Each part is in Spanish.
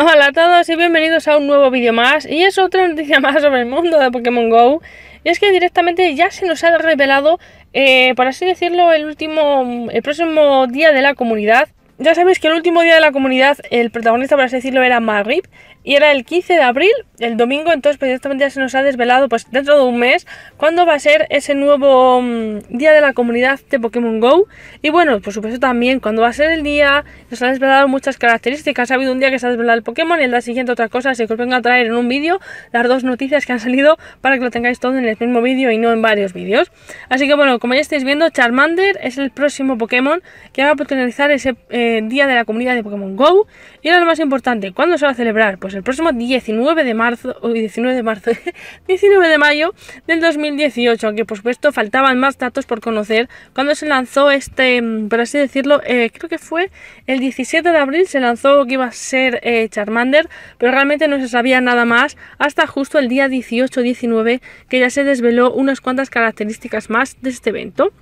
Hola a todos y bienvenidos a un nuevo vídeo más y es otra noticia más sobre el mundo de Pokémon GO y es que directamente ya se nos ha revelado, eh, por así decirlo, el último, el próximo día de la comunidad ya sabéis que el último día de la comunidad el protagonista, por así decirlo, era Marip y era el 15 de abril, el domingo, entonces pues ya se nos ha desvelado pues dentro de un mes cuándo va a ser ese nuevo mm, día de la comunidad de Pokémon GO y bueno, por supuesto también cuándo va a ser el día, nos han desvelado muchas características, ha habido un día que se ha desvelado el Pokémon y el día siguiente otra cosa, así que os vengo a traer en un vídeo las dos noticias que han salido para que lo tengáis todo en el mismo vídeo y no en varios vídeos. Así que bueno, como ya estáis viendo, Charmander es el próximo Pokémon que va a potencializar ese eh, día de la comunidad de Pokémon GO y ahora lo más importante, ¿cuándo se va a celebrar? Pues pues el próximo 19 de marzo, 19 de marzo, 19 de mayo del 2018, aunque por supuesto faltaban más datos por conocer, cuando se lanzó este, mm, por así decirlo, eh, creo que fue el 17 de abril se lanzó que iba a ser eh, Charmander, pero realmente no se sabía nada más hasta justo el día 18-19 que ya se desveló unas cuantas características más de este evento.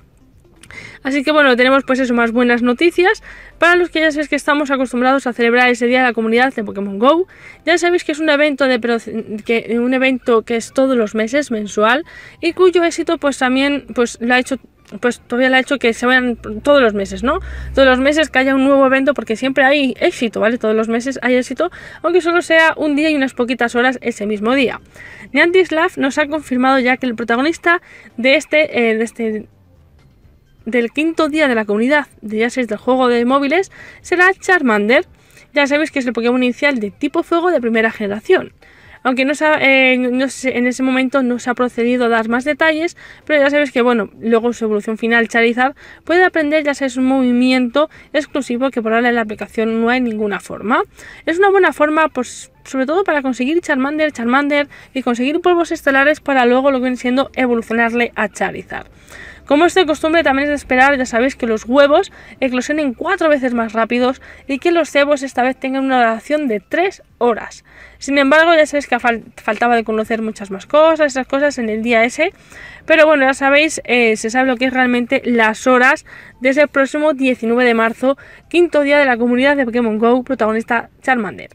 Así que bueno, tenemos pues eso, más buenas noticias. Para los que ya sabéis que estamos acostumbrados a celebrar ese día de la comunidad de Pokémon GO, ya sabéis que es un evento, de, que, un evento que es todos los meses, mensual, y cuyo éxito pues también pues, lo ha hecho pues todavía lo ha hecho que se vayan todos los meses, ¿no? Todos los meses que haya un nuevo evento porque siempre hay éxito, ¿vale? Todos los meses hay éxito, aunque solo sea un día y unas poquitas horas ese mismo día. Neandislav nos ha confirmado ya que el protagonista de este, eh, de este del quinto día de la comunidad de J6 del juego de móviles será Charmander. Ya sabéis que es el Pokémon inicial de tipo fuego de primera generación. Aunque no, eh, en ese momento no se ha procedido a dar más detalles, pero ya sabes que bueno, luego su evolución final Charizard puede aprender ya sea es un movimiento exclusivo que por ahora en la aplicación no hay ninguna forma. Es una buena forma pues, sobre todo para conseguir Charmander, Charmander y conseguir polvos estelares para luego lo que viene siendo evolucionarle a Charizard. Como es de costumbre también es de esperar, ya sabéis que los huevos eclosionen cuatro veces más rápidos y que los cebos esta vez tengan una duración de tres horas. Sin embargo, ya sabéis que faltaba de conocer muchas más cosas, esas cosas en el día ese, pero bueno, ya sabéis, eh, se sabe lo que es realmente las horas desde el próximo 19 de marzo, quinto día de la comunidad de Pokémon GO, protagonista Charmander.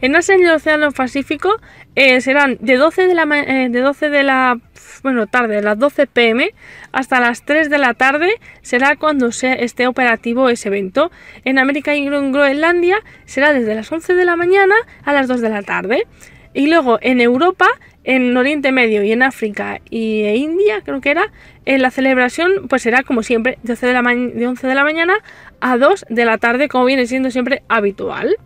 En Asia, en el Océano Pacífico, eh, serán de 12 de la, eh, tarde, de las 12 pm hasta las 3 de la tarde, será cuando esté operativo ese evento. En América y Groenlandia será desde las 11 de la mañana a las 2 de la tarde. Y luego en Europa, en Oriente Medio y en África y e India, creo que era, eh, la celebración pues será como siempre, de 11 de la mañana a 2 de la tarde, como viene siendo siempre habitual.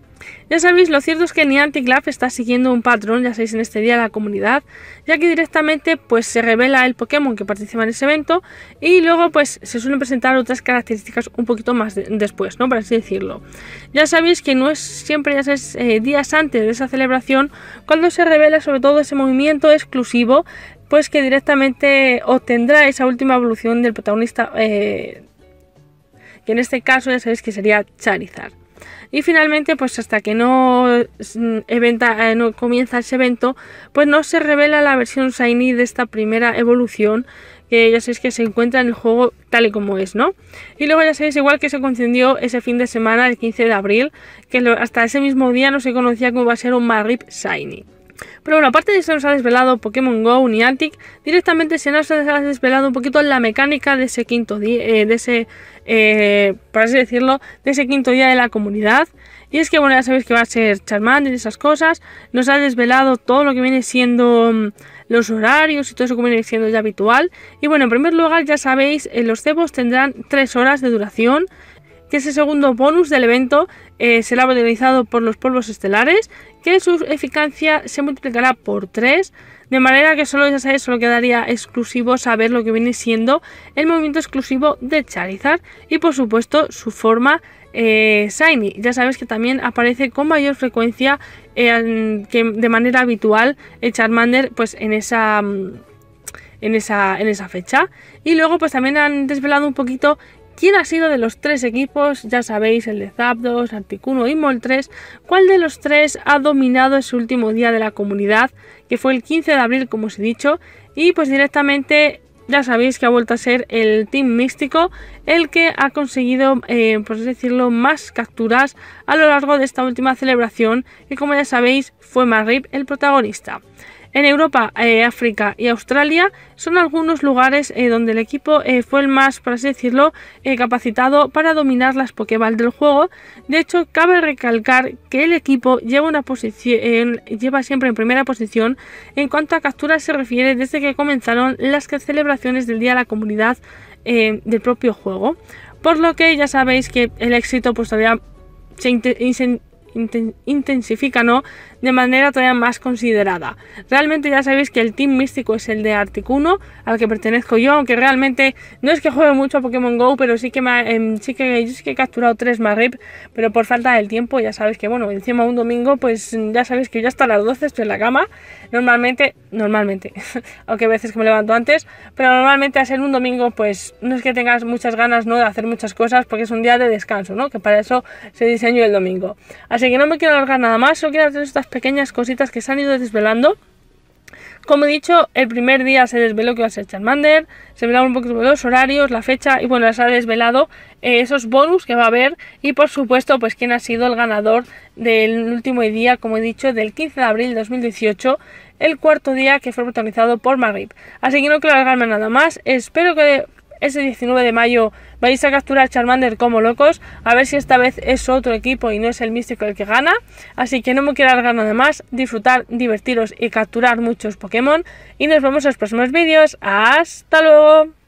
Ya sabéis, lo cierto es que ni está siguiendo un patrón, ya sabéis, en este día la comunidad, ya que directamente pues se revela el Pokémon que participa en ese evento y luego pues se suelen presentar otras características un poquito más después, ¿no? Por así decirlo. Ya sabéis que no es siempre, ya sabéis, eh, días antes de esa celebración cuando se revela sobre todo ese movimiento exclusivo pues que directamente obtendrá esa última evolución del protagonista eh, que en este caso ya sabéis que sería Charizard. Y finalmente, pues hasta que eh, no, comienza ese evento, pues no se revela la versión Shiny de esta primera evolución que ya sabéis que se encuentra en el juego tal y como es, ¿no? Y luego ya sabéis igual que se concedió ese fin de semana, el 15 de abril, que hasta ese mismo día no se conocía cómo va a ser un Marrip Shiny. Pero bueno, aparte de eso nos ha desvelado Pokémon GO Niantic, directamente se nos ha desvelado un poquito la mecánica de ese quinto día, eh, de ese, eh, de ese quinto día de la comunidad. Y es que bueno, ya sabéis que va a ser Charmander y esas cosas. Nos ha desvelado todo lo que viene siendo mm, los horarios y todo eso que viene siendo ya habitual. Y bueno, en primer lugar, ya sabéis, eh, los cebos tendrán 3 horas de duración que ese segundo bonus del evento eh, será protagonizado por los polvos estelares, que su eficacia se multiplicará por 3, de manera que solo ya solo quedaría exclusivo saber lo que viene siendo el movimiento exclusivo de Charizard y por supuesto su forma eh, Shiny. Ya sabes que también aparece con mayor frecuencia eh, que de manera habitual el Charmander pues en esa... Mm, en esa, en esa, fecha. Y luego pues también han desvelado un poquito ¿Quién ha sido de los tres equipos, ya sabéis, el de Zapdos, Articuno y Moltres, cuál de los tres ha dominado ese último día de la comunidad, que fue el 15 de abril, como os he dicho, y pues directamente ya sabéis que ha vuelto a ser el Team Místico el que ha conseguido, eh, por decirlo, más capturas a lo largo de esta última celebración y como ya sabéis fue Marrip el protagonista. En Europa, eh, África y Australia son algunos lugares eh, donde el equipo eh, fue el más, por así decirlo, capacitado para dominar las Pokéball del juego. De hecho, cabe recalcar que el equipo lleva, una posición, lleva siempre en primera posición en cuanto a capturas se refiere desde que comenzaron las celebraciones del Día de la Comunidad del propio juego. Por lo que ya sabéis que el éxito pues todavía se, intensifica ¿no? de manera todavía más considerada. Realmente ya sabéis que el team místico es el de Articuno, al que pertenezco yo, aunque realmente no es que juegue mucho a Pokémon GO, pero sí que, me, em, sí que, he capturado tres más rip, pero por falta del tiempo ya sabéis que, bueno, encima un domingo, pues ya sabéis que yo hasta las 12 estoy en la cama, normalmente, normalmente, aunque a veces que me levanto antes, pero normalmente a ser un domingo, pues no es que tengas muchas ganas, ¿no?, de hacer muchas cosas, porque es un día de descanso, ¿no?, que para eso se diseñó el domingo. Así que no me quiero alargar nada más, solo quiero hacer estas pequeñas cositas que se han ido desvelando. Como he dicho, el primer día se desveló que iba a ser Charmander, se desvelaron un poquito los horarios, la fecha y bueno, se ha desvelado eh, esos bonus que va a haber y por supuesto pues quién ha sido el ganador del último día, como he dicho, del 15 de abril de 2018, el cuarto día que fue protagonizado por Magrib Así que no quiero alargarme nada más, espero que ese 19 de mayo. Vais a capturar Charmander como locos, a ver si esta vez es otro equipo y no es el místico el que gana. Así que no me quiero alargar nada más, disfrutar, divertiros y capturar muchos Pokémon. Y nos vemos en los próximos vídeos. ¡Hasta luego!